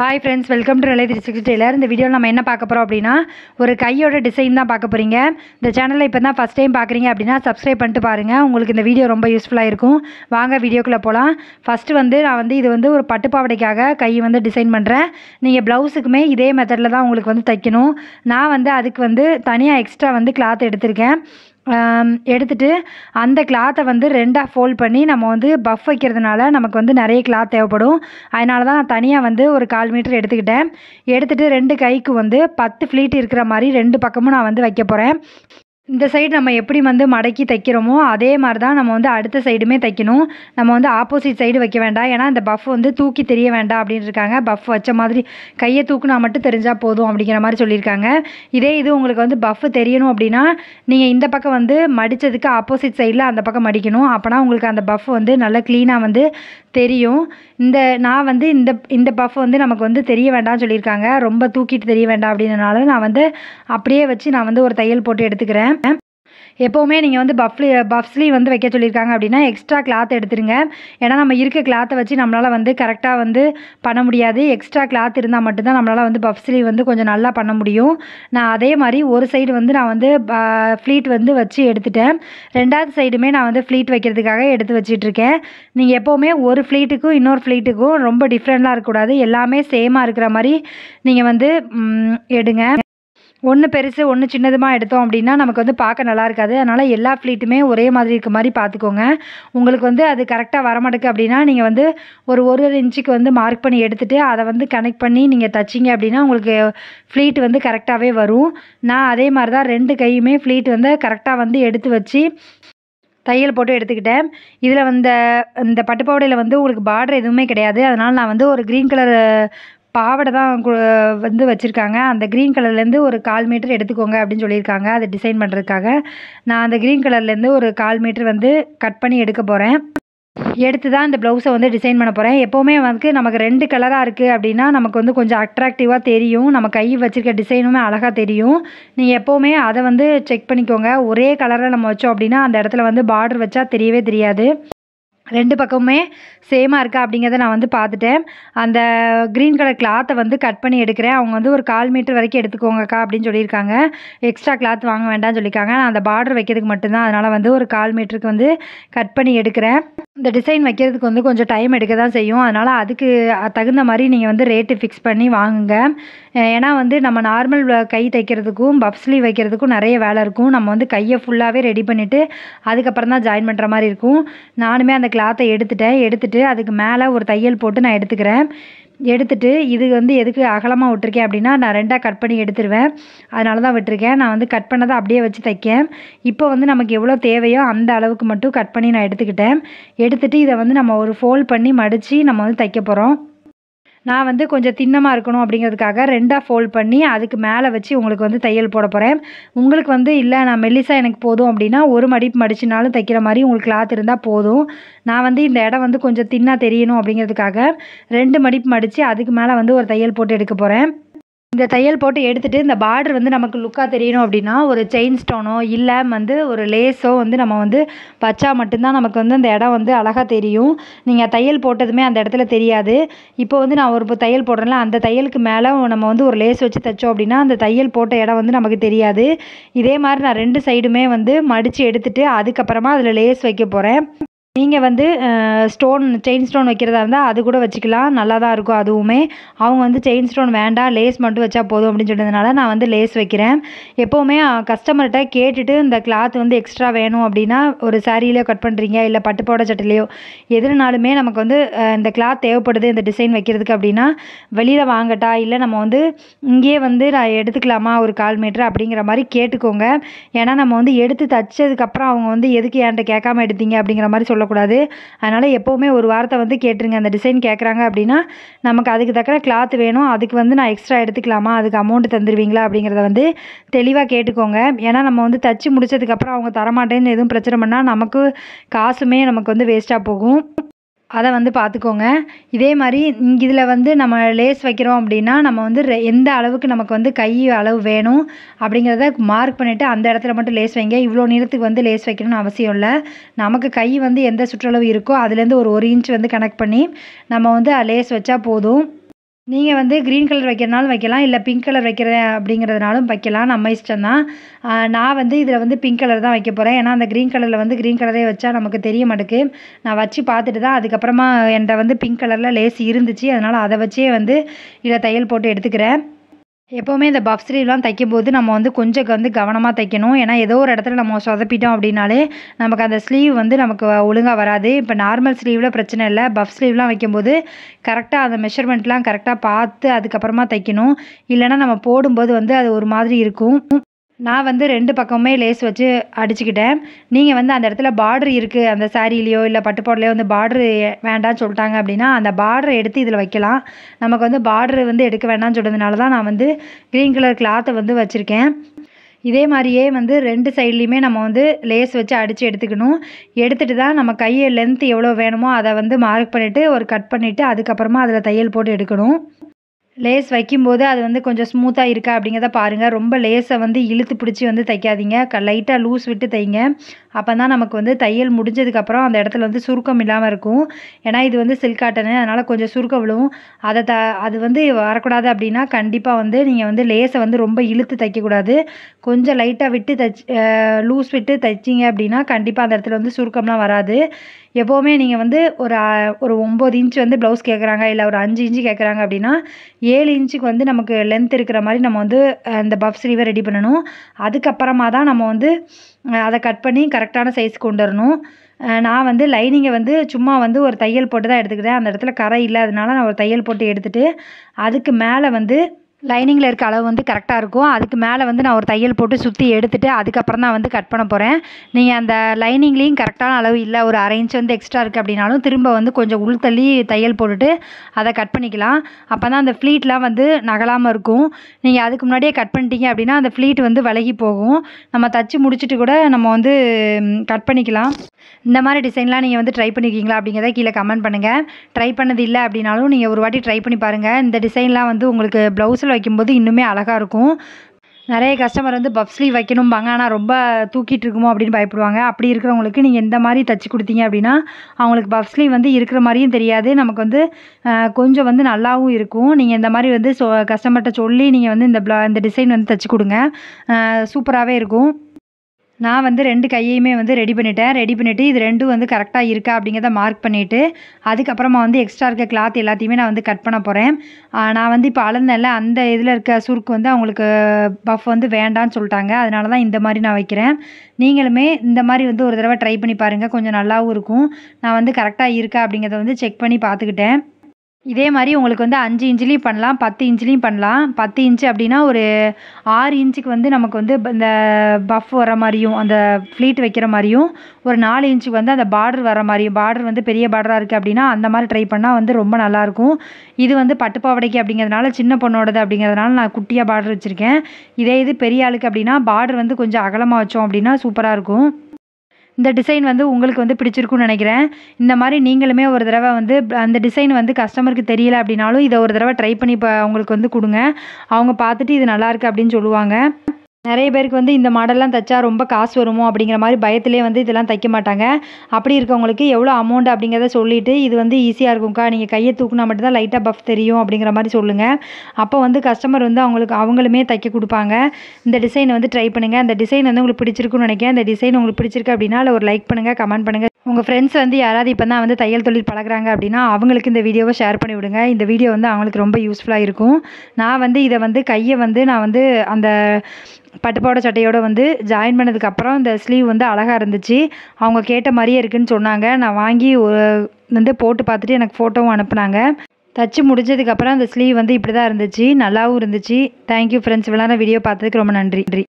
hi friends welcome to நிலை திரு sixty Taylor இந்த வீடியோவில் நம்ம என்ன பார்க்க போகிறோம் அப்படின்னா ஒரு கையோட டிசைன் தான் பார்க்க போகிறீங்க இந்த சேனலில் இப்போ தான் ஃபஸ்ட் டைம் பார்க்குறீங்க அப்படின்னா சப்ஸ்கிரைப் பண்ணிட்டு பாருங்கள் உங்களுக்கு இந்த வீடியோ ரொம்ப யூஸ்ஃபுல்லாக இருக்கும் வாங்க வீடியோக்குள்ளே போகலாம் ஃபஸ்ட்டு வந்து நான் வந்து இது வந்து ஒரு பட்டு பாவடைக்காக கை வந்து டிசைன் பண்ணுறேன் நீங்கள் ப்ளவுஸுக்குமே இதே மெத்தடில் தான் உங்களுக்கு வந்து தைக்கணும் நான் வந்து அதுக்கு வந்து தனியாக எக்ஸ்ட்ரா வந்து கிளாத் எடுத்திருக்கேன் எடுத்துட்டு அந்த கிளாத்தை வந்து ரெண்டாக ஃபோல்ட் பண்ணி நம்ம வந்து பஃப் வைக்கிறதுனால நமக்கு வந்து நிறைய கிளாத் தேவைப்படும் அதனால தான் நான் தனியாக வந்து ஒரு கால் மீட்டர் எடுத்துக்கிட்டேன் எடுத்துகிட்டு ரெண்டு கைக்கு வந்து பத்து ஃப்ளீட் இருக்கிற மாதிரி ரெண்டு பக்கமும் நான் வந்து வைக்க போகிறேன் இந்த சைடு நம்ம எப்படி வந்து மடக்கி தைக்கிறோமோ அதே மாதிரி தான் நம்ம வந்து அடுத்த சைடுமே தைக்கணும் நம்ம வந்து ஆப்போசிட் சைடு வைக்க வேண்டாம் ஏன்னா இந்த பஃப் வந்து தூக்கி தெரிய வேண்டாம் அப்படின்னு இருக்காங்க பஃப் வச்ச மாதிரி கையை தூக்குனா மட்டும் தெரிஞ்சால் போதும் அப்படிங்கிற மாதிரி சொல்லியிருக்காங்க இதே இது உங்களுக்கு வந்து பஃப் தெரியணும் அப்படின்னா நீங்கள் இந்த பக்கம் வந்து மடித்ததுக்கு ஆப்போசிட் சைடில் அந்த பக்கம் மடிக்கணும் அப்போனா உங்களுக்கு அந்த பஃப் வந்து நல்லா க்ளீனாக வந்து தெரியும் இந்த நான் வந்து இந்த இந்த பஃப் வந்து நமக்கு வந்து தெரிய வேண்டாம்னு சொல்லியிருக்காங்க ரொம்ப தூக்கிட்டு தெரிய வேண்டாம் அப்படின்றனால நான் வந்து அப்படியே வச்சு நான் வந்து ஒரு தையல் போட்டு எடுத்துக்கிறேன் எப்போவுமே நீங்கள் வந்து பஃப்லி பஃப் ஸ்லீவ் வந்து வைக்க சொல்லியிருக்காங்க அப்படின்னா எக்ஸ்ட்ரா கிளாத் எடுத்துருங்க ஏன்னா நம்ம இருக்க கிளாத்தை வச்சு நம்மளால் வந்து கரெக்டாக வந்து பண்ண முடியாது எக்ஸ்ட்ரா கிளாத் இருந்தால் மட்டும்தான் நம்மளால் வந்து பஃப் ஸ்லீவ் வந்து கொஞ்சம் நல்லா பண்ண முடியும் நான் அதே மாதிரி ஒரு சைடு வந்து நான் வந்து ஃப்ளீட் வந்து வச்சு எடுத்துட்டேன் ரெண்டாவது சைடுமே நான் வந்து ஃப்ளீட் வைக்கிறதுக்காக எடுத்து வச்சிட்ருக்கேன் நீங்கள் எப்போவுமே ஒரு ஃப்ளீட்டுக்கும் இன்னொரு ஃப்ளீட்டுக்கும் ரொம்ப டிஃப்ரெண்ட்லாம் இருக்கக்கூடாது எல்லாமே சேமாக இருக்கிற மாதிரி நீங்கள் வந்து எடுங்க ஒன்று பெருசு ஒன்று சின்னதுமாக எடுத்தோம் அப்படின்னா நமக்கு வந்து பார்க்க நல்லா இருக்காது அதனால் எல்லா ஃப்ளீட்டுமே ஒரே மாதிரி இருக்க மாதிரி பார்த்துக்கோங்க உங்களுக்கு வந்து அது கரெக்டாக வரமாட்டுக்கு அப்படின்னா நீங்கள் வந்து ஒரு ஒரு இன்ச்சுக்கு வந்து மார்க் பண்ணி எடுத்துகிட்டு அதை வந்து கனெக்ட் பண்ணி நீங்கள் தச்சிங்க அப்படின்னா உங்களுக்கு ஃப்ளீட் வந்து கரெக்டாகவே வரும் நான் அதே மாதிரி தான் ரெண்டு கையுமே ஃப்ளீட் வந்து கரெக்டாக வந்து எடுத்து வச்சு தையல் போட்டு எடுத்துக்கிட்டேன் இதில் வந்த இந்த பட்டுப்பாவடையில் வந்து உங்களுக்கு பார்டர் எதுவுமே கிடையாது அதனால் நான் வந்து ஒரு க்ரீன் கலர் பாவாடை தான் வந்து வச்சுருக்காங்க அந்த க்ரீன் கலர்லேருந்து ஒரு கால் மீட்டர் எடுத்துக்கோங்க அப்படின்னு சொல்லியிருக்காங்க அதை டிசைன் பண்ணுறதுக்காக நான் அந்த க்ரீன் கலர்லேருந்து ஒரு கால் மீட்டர் வந்து கட் பண்ணி எடுக்க போகிறேன் எடுத்து தான் இந்த ப்ளவுஸை வந்து டிசைன் பண்ண போகிறேன் எப்போவுமே வந்து நமக்கு ரெண்டு கலராக இருக்குது அப்படின்னா நமக்கு வந்து கொஞ்சம் அட்ராக்டிவாக தெரியும் நம்ம கை வச்சுருக்க டிசைனுமே அழகாக தெரியும் நீங்கள் எப்போவுமே அதை வந்து செக் பண்ணிக்கோங்க ஒரே கலரை நம்ம வச்சோம் அப்படின்னா அந்த இடத்துல வந்து பார்டர் வச்சா தெரியவே தெரியாது ரெண்டு பக்கமுமே சேமாக இருக்கா அப்படிங்கிறத நான் வந்து பார்த்துட்டேன் அந்த க்ரீன் கலர் கிளாத்தை வந்து கட் பண்ணி எடுக்கிறேன் அவங்க வந்து ஒரு கால் மீட்டர் வரைக்கும் எடுத்துக்கோங்கக்கா அப்படின்னு சொல்லியிருக்காங்க எக்ஸ்ட்ரா கிளாத் வாங்க வேண்டாம்னு சொல்லியிருக்காங்க நான் அந்த பார்டர் வைக்கிறதுக்கு மட்டும்தான் அதனால் வந்து ஒரு கால் மீட்டருக்கு வந்து கட் பண்ணி எடுக்கிறேன் இந்த டிசைன் வைக்கிறதுக்கு வந்து கொஞ்சம் டைம் எடுக்க தான் செய்யும் அதனால் அதுக்கு தகுந்த மாதிரி நீங்கள் வந்து ரேட்டு ஃபிக்ஸ் பண்ணி வாங்குங்க ஏன்னா வந்து நம்ம நார்மல் கை தைக்கிறதுக்கும் பப்ஸ்லி வைக்கிறதுக்கும் நிறைய வேலை இருக்கும் நம்ம வந்து கையை ஃபுல்லாகவே ரெடி பண்ணிவிட்டு அதுக்கப்புறம் தான் ஜாயின் பண்ணுற மாதிரி இருக்கும் நானுமே அந்த கிளாத்தை எடுத்துட்டேன் எடுத்துகிட்டு அதுக்கு மேலே ஒரு தையல் போட்டு நான் எடுத்துக்கிறேன் எடுத்துட்டு இது வந்து எதுக்கு அகலமாக விட்டுருக்கேன் அப்படின்னா நான் ரெண்டாக கட் பண்ணி எடுத்துருவேன் அதனால தான் விட்டுருக்கேன் நான் வந்து கட் பண்ணதை அப்படியே வச்சு தைக்கேன் இப்போ வந்து நமக்கு எவ்வளோ தேவையோ அந்த அளவுக்கு மட்டும் கட் பண்ணி நான் எடுத்துக்கிட்டேன் எடுத்துகிட்டு இதை வந்து நம்ம ஒரு ஃபோல்ட் பண்ணி மடித்து நம்ம வந்து தைக்க போகிறோம் நான் வந்து கொஞ்சம் திண்ணமாக இருக்கணும் அப்படிங்கிறதுக்காக ரெண்டாக ஃபோல்ட் பண்ணி அதுக்கு மேலே வச்சு உங்களுக்கு வந்து தையல் போட போகிறேன் உங்களுக்கு வந்து இல்லை நான் மெல்லிசாக எனக்கு போதும் அப்படின்னா ஒரு மடிப்பு மடிச்சினாலும் தைக்கிற மாதிரி உங்களுக்கு கிளாத் இருந்தால் போதும் நான் வந்து இந்த இடம் வந்து கொஞ்சம் தின்னாக தெரியணும் அப்படிங்கிறதுக்காக ரெண்டு மடிப்பு மடித்து அதுக்கு மேலே வந்து ஒரு தையல் போட்டு எடுக்க போகிறேன் இந்த தையல் போட்டு எடுத்துகிட்டு இந்த பார்டர் வந்து நமக்கு லுக்காக தெரியணும் அப்படின்னா ஒரு செயின் ஸ்டோனோ இல்லை வந்து ஒரு லேஸோ வந்து நம்ம வந்து வச்சா மட்டும்தான் நமக்கு வந்து அந்த இடம் வந்து அழகாக தெரியும் நீங்கள் தையல் போட்டதுமே அந்த இடத்துல தெரியாது இப்போ வந்து நான் ஒரு தையல் போடுறேன்ல அந்த தையலுக்கு மேலே நம்ம வந்து ஒரு லேஸ் வச்சு தைச்சோம் அப்படின்னா அந்த தையல் போட்ட இடம் வந்து நமக்கு தெரியாது இதே மாதிரி நான் ரெண்டு சைடுமே வந்து மடித்து எடுத்துகிட்டு அதுக்கப்புறமா அதில் லேஸ் வைக்க போகிறேன் நீங்கள் வந்து ஸ்டோன் செயின் ஸ்டோன் வைக்கிறதா இருந்தால் அது கூட வச்சுக்கலாம் நல்லா தான் இருக்கும் அதுவுமே அவங்க வந்து செயின் ஸ்டோன் வேண்டாம் லேஸ் மட்டும் வச்சா போதும் அப்படின்னு சொன்னதுனால நான் வந்து லேஸ் வைக்கிறேன் எப்போவுமே கஸ்டமர்கிட்ட கேட்டுட்டு இந்த கிளாத் வந்து எக்ஸ்ட்ரா வேணும் அப்படின்னா ஒரு சாரீலையோ கட் பண்ணுறீங்க இல்லை பட்டு போட சட்டையிலையோ எதுனாலுமே நமக்கு வந்து இந்த கிளாத் தேவைப்படுது இந்த டிசைன் வைக்கிறதுக்கு அப்படின்னா வெளியில் வாங்கட்டா இல்லை நம்ம வந்து இங்கேயே வந்து நான் எடுத்துக்கலாமா ஒரு கால் மீட்ரு அப்படிங்கிற மாதிரி கேட்டுக்கோங்க ஏன்னா நம்ம வந்து எடுத்து தைச்சதுக்கப்புறம் அவங்க வந்து எதுக்கு என்கிட்ட கேட்காம எடுத்தீங்க அப்படிங்கிற மாதிரி சொல்ல போடக்கூடாது அதனால் எப்போவுமே ஒரு வாரத்தை வந்து கேட்டுருங்க அந்த டிசைன் கேட்குறாங்க அப்படின்னா நமக்கு அதுக்கு தக்கிற கிளாத் வேணும் அதுக்கு வந்து நான் எக்ஸ்ட்ரா எடுத்துக்கலாமா அதுக்கு அமௌண்ட் தந்துடுவீங்களா அப்படிங்கிறத வந்து தெளிவாக கேட்டுக்கோங்க ஏன்னா நம்ம வந்து தச்சு முடிச்சதுக்கப்புறம் அவங்க தரமாட்டேன்னு எதுவும் பிரச்சனை பண்ணால் நமக்கு காசுமே நமக்கு வந்து வேஸ்ட்டாக போகும் அதை வந்து பார்த்துக்கோங்க இதே மாதிரி இங்கே இதில் வந்து நம்ம லேஸ் வைக்கிறோம் அப்படின்னா நம்ம வந்து எந்த அளவுக்கு நமக்கு வந்து கை அளவு வேணும் அப்படிங்கிறத மார்க் பண்ணிவிட்டு அந்த இடத்துல மட்டும் லேஸ் வைங்க இவ்வளோ நீளத்துக்கு வந்து லேஸ் வைக்கணும்னு அவசியம் இல்லை நமக்கு கை வந்து எந்த சுற்றளவு இருக்கோ அதுலேருந்து ஒரு ஒரு இன்ச் வந்து கனெக்ட் பண்ணி நம்ம வந்து லேஸ் வச்சால் போதும் நீங்கள் வந்து க்ரீன் கலர் வைக்கிறனாலும் வைக்கலாம் இல்லை பிங்க் கலர் வைக்கிறேன் அப்படிங்கிறதுனாலும் வைக்கலாம் நம்ம இஷ்டம் தான் நான் வந்து இதில் வந்து பிங்க் கலர் தான் வைக்க போகிறேன் ஏன்னா அந்த க்ரீன் கலரில் வந்து க்ரீன் கலரே வச்சா நமக்கு தெரிய மாட்டுக்கு நான் வச்சு பார்த்துட்டு தான் அதுக்கப்புறமா என்கிட்ட வந்து பிங்க் கலரில் லேஸ் இருந்துச்சு அதனால் அதை வச்சே வந்து இதில் தையல் போட்டு எடுத்துக்கிறேன் எப்போவுமே இந்த பஃப் ஸ்லீவ்லாம் தைக்கும் போது நம்ம வந்து கொஞ்சம் வந்து கவனமாக தைக்கணும் ஏன்னா ஏதோ ஒரு இடத்துல நம்ம சொதப்பிட்டோம் அப்படின்னாலே நமக்கு அந்த ஸ்லீவ் வந்து நமக்கு ஒழுங்காக வராது இப்போ நார்மல் ஸ்லீவில் பிரச்சனை இல்லை பஃப் ஸ்லீவ்லாம் வைக்கும்போது கரெக்டாக அந்த மெஷர்மெண்ட்லாம் கரெக்டாக பார்த்து அதுக்கப்புறமா தைக்கணும் இல்லைனா நம்ம போடும்போது வந்து அது ஒரு மாதிரி இருக்கும் நான் வந்து ரெண்டு பக்கமுமே லேஸ் வச்சு அடிச்சுக்கிட்டேன் நீங்கள் வந்து அந்த இடத்துல பார்டர் இருக்குது அந்த சாரீலேயோ இல்லை பட்டுப்பாடலையோ வந்து பார்டர் வேண்டாம்னு சொல்லிட்டாங்க அப்படின்னா அந்த பார்டரை எடுத்து இதில் வைக்கலாம் நமக்கு வந்து பார்டர் வந்து எடுக்க வேண்டாம்னு சொல்கிறதுனால தான் நான் வந்து க்ரீன் கலர் கிளாத்தை வந்து வச்சுருக்கேன் இதே மாதிரியே வந்து ரெண்டு சைட்லேயுமே நம்ம வந்து லேஸ் வச்சு அடித்து எடுத்துக்கணும் எடுத்துகிட்டு தான் நம்ம கையை லென்த் எவ்வளோ வேணுமோ அதை வந்து மார்க் பண்ணிவிட்டு ஒரு கட் பண்ணிவிட்டு அதுக்கப்புறமா அதில் தையல் போட்டு எடுக்கணும் லேஸ் வைக்கும்போது அது வந்து கொஞ்சம் ஸ்மூத்தாக இருக்கா அப்படிங்கிறத பாருங்கள் ரொம்ப லேஸை வந்து இழுத்து பிடிச்சி வந்து தைக்காதீங்க க லைட்டாக லூஸ் விட்டு தைங்க அப்போ தான் நமக்கு வந்து தையல் முடிஞ்சதுக்கப்புறம் அந்த இடத்துல வந்து சுருக்கம் இல்லாமல் இருக்கும் ஏன்னா இது வந்து சில்க் காட்டனு அதனால் கொஞ்சம் சுருக்கம் விழுவும் அதை த அது வந்து வரக்கூடாது அப்படின்னா கண்டிப்பாக வந்து நீங்கள் வந்து லேஸை வந்து ரொம்ப இழுத்து தைக்கக்கூடாது கொஞ்சம் லைட்டாக விட்டு தச் லூஸ் விட்டு தைச்சிங்க அப்படின்னா கண்டிப்பாக அந்த இடத்துல வந்து சுருக்கம்லாம் வராது எப்போவுமே நீங்கள் வந்து ஒரு ஒரு ஒம்பது இன்ச் வந்து ப்ளவுஸ் கேட்குறாங்க இல்லை ஒரு அஞ்சு இன்ச்சு கேட்குறாங்க அப்படின்னா ஏழு இன்ச்சுக்கு வந்து நமக்கு லென்த் இருக்கிற மாதிரி நம்ம வந்து அந்த பஃப் ஸ்லீவை ரெடி பண்ணணும் அதுக்கப்புறமா தான் நம்ம வந்து அதை கட் பண்ணி கரெக்டான சைஸ் கொண்டு வரணும் நான் வந்து லைனிங்கை வந்து சும்மா வந்து ஒரு தையல் போட்டு தான் எடுத்துக்கிட்டேன் அந்த இடத்துல கரை இல்லை நான் ஒரு தையல் போட்டு எடுத்துகிட்டு அதுக்கு மேலே வந்து லைனிங்கில் இருக்க அளவு வந்து கரெக்டாக இருக்கும் அதுக்கு மேலே வந்து நான் ஒரு தையல் போட்டு சுற்றி எடுத்துகிட்டு அதுக்கப்புறம் தான் வந்து கட் பண்ண போகிறேன் நீங்கள் அந்த லைனிங்லேயும் கரெக்டான அளவு இல்லை ஒரு அரை இன்ச் வந்து எக்ஸ்ட்ரா இருக்குது அப்படின்னாலும் திரும்ப வந்து கொஞ்சம் உள்தள்ளி தையல் போட்டுட்டு அதை கட் பண்ணிக்கலாம் அப்போ தான் அந்த ஃப்ளீட்லாம் வந்து நகலாமல் இருக்கும் நீங்கள் அதுக்கு முன்னாடியே கட் பண்ணிட்டீங்க அப்படின்னா அந்த ஃப்ளீட் வந்து விலகி போகும் நம்ம தச்சு முடிச்சுட்டு கூட நம்ம வந்து கட் பண்ணிக்கலாம் இந்த மாதிரி டிசைன்லாம் நீங்கள் வந்து ட்ரை பண்ணிக்கிங்களா அப்படிங்கிறத கீழே கமெண்ட் பண்ணுங்கள் ட்ரை பண்ணது இல்லை அப்படின்னாலும் நீங்கள் ஒரு வாட்டி ட்ரை பண்ணி பாருங்கள் இந்த டிசைன்லாம் வந்து உங்களுக்கு ப்ளவுஸில் பார்சல் வைக்கும்போது இன்னுமே அழகாக இருக்கும் நிறைய கஸ்டமர் வந்து பஃப் ஸ்லீவ் வைக்கணும்பாங்க ஆனால் ரொம்ப தூக்கிட்டு இருக்குமோ அப்படின்னு பயப்படுவாங்க அப்படி இருக்கிறவங்களுக்கு நீங்கள் எந்த மாதிரி தச்சு கொடுத்தீங்க அப்படின்னா அவங்களுக்கு பஃப் ஸ்லீவ் வந்து இருக்கிற மாதிரியும் தெரியாது நமக்கு வந்து கொஞ்சம் வந்து நல்லாவும் இருக்கும் நீங்கள் இந்த மாதிரி வந்து சொ கஸ்டமர்கிட்ட சொல்லி நீங்கள் வந்து இந்த இந்த டிசைன் வந்து தச்சு கொடுங்க சூப்பராகவே இருக்கும் நான் வந்து ரெண்டு கையையுமே வந்து ரெடி பண்ணிட்டேன் ரெடி பண்ணிவிட்டு இது ரெண்டும் வந்து கரெக்டாக இருக்கா அப்படிங்கிறத மார்க் பண்ணிவிட்டு அதுக்கப்புறமா வந்து எக்ஸ்ட்ரா இருக்க கிளாத் எல்லாத்தையுமே நான் வந்து கட் பண்ண போகிறேன் நான் வந்து இப்போ அளந்தல அந்த இதில் இருக்க சுருக்கு வந்து அவங்களுக்கு பஃப் வந்து வேண்டான்னு சொல்லிட்டாங்க அதனால தான் இந்த மாதிரி நான் வைக்கிறேன் நீங்களுமே இந்த மாதிரி வந்து ஒரு தடவை ட்ரை பண்ணி பாருங்கள் கொஞ்சம் நல்லாவும் இருக்கும் நான் வந்து கரெக்டாக இருக்கா அப்படிங்கிறத வந்து செக் பண்ணி பார்த்துக்கிட்டேன் இதே மாதிரி உங்களுக்கு வந்து அஞ்சு இன்ச்சுலேயும் பண்ணலாம் பத்து இன்ச்சுலேயும் பண்ணலாம் பத்து இன்ச்சு அப்படின்னா ஒரு ஆறு இன்ச்சுக்கு வந்து நமக்கு வந்து இந்த பஃப் வர மாதிரியும் அந்த ஃப்ளீட் வைக்கிற மாதிரியும் ஒரு நாலு இன்ச்சுக்கு வந்து அந்த பார்டர் வர மாதிரியும் பார்டர் வந்து பெரிய பார்டராக இருக்குது அப்படின்னா அந்த மாதிரி ட்ரை பண்ணால் வந்து ரொம்ப நல்லாயிருக்கும் இது வந்து பட்டு பாவடைக்கு அப்படிங்கிறதுனால சின்ன பொண்ணோடது அப்படிங்கிறதுனால நான் குட்டியாக பார்டர் வச்சுருக்கேன் இதே இது பெரிய ஆளுக்கு அப்படின்னா பார்டர் வந்து கொஞ்சம் அகலமாக வச்சோம் அப்படின்னா சூப்பராக இருக்கும் இந்த டிசைன் வந்து உங்களுக்கு வந்து பிடிச்சிருக்குன்னு நினைக்கிறேன் இந்த மாதிரி நீங்களுமே ஒரு தடவை வந்து அந்த டிசைன் வந்து கஸ்டமருக்கு தெரியல அப்படின்னாலும் இதை ஒரு தடவை ட்ரை பண்ணி இப்போ அவங்களுக்கு வந்து கொடுங்க அவங்க பார்த்துட்டு இது நல்லாயிருக்கு அப்படின்னு சொல்லுவாங்க நிறைய பேருக்கு வந்து இந்த மாடல்லாம் தைச்சா ரொம்ப காசு வருமோ அப்படிங்கிற மாதிரி பயத்திலே வந்து இதெல்லாம் தைக்க மாட்டாங்க அப்படி இருக்கவங்களுக்கு எவ்வளோ அமௌண்ட் அப்படிங்கிறத சொல்லிவிட்டு இது வந்து ஈஸியாக இருக்கும்க்கா நீங்கள் கையை தூக்குனா மட்டும்தான் லைட்டாக பஃப் தெரியும் அப்படிங்கிற மாதிரி சொல்லுங்கள் அப்போ வந்து கஸ்டமர் வந்து அவங்களுக்கு அவங்களுமே தைக்க கொடுப்பாங்க இந்த டிசைனை வந்து ட்ரை பண்ணுங்கள் அந்த டிசைன் வந்து உங்களுக்கு பிடிச்சிருக்குன்னு நினைக்கிறேன் இந்த டிசைன் உங்களுக்கு பிடிச்சிருக்கு அப்படின்னா ஒரு லைக் பண்ணுங்கள் கமெண்ட் பண்ணுங்கள் உங்கள் ஃப்ரெண்ட்ஸ் வந்து யாராவது இப்போ தான் வந்து தையல் தொழில் பழகிறாங்க அப்படின்னா அவங்களுக்கு இந்த வீடியோவை ஷேர் பண்ணி விடுங்க இந்த வீடியோ வந்து அவங்களுக்கு ரொம்ப யூஸ்ஃபுல்லாக இருக்கும் நான் வந்து இதை வந்து கையை வந்து நான் வந்து அந்த பட்டுப்பாவாடை சட்டையோடு வந்து ஜாயின் பண்ணதுக்கப்புறம் இந்த ஸ்லீவ் வந்து அழகாக இருந்துச்சு அவங்க கேட்ட மாதிரியே இருக்குதுன்னு சொன்னாங்க நான் வாங்கி வந்து போட்டு பார்த்துட்டு எனக்கு ஃபோட்டோவும் அனுப்புனாங்க தச்சு முடிஞ்சதுக்கப்புறம் அந்த ஸ்லீவ் வந்து இப்படி தான் இருந்துச்சு நல்லாவும் இருந்துச்சு தேங்க்யூ ஃப்ரெண்ட்ஸ் இவ்வளோ வீடியோ பார்த்ததுக்கு ரொம்ப நன்றி நன்றி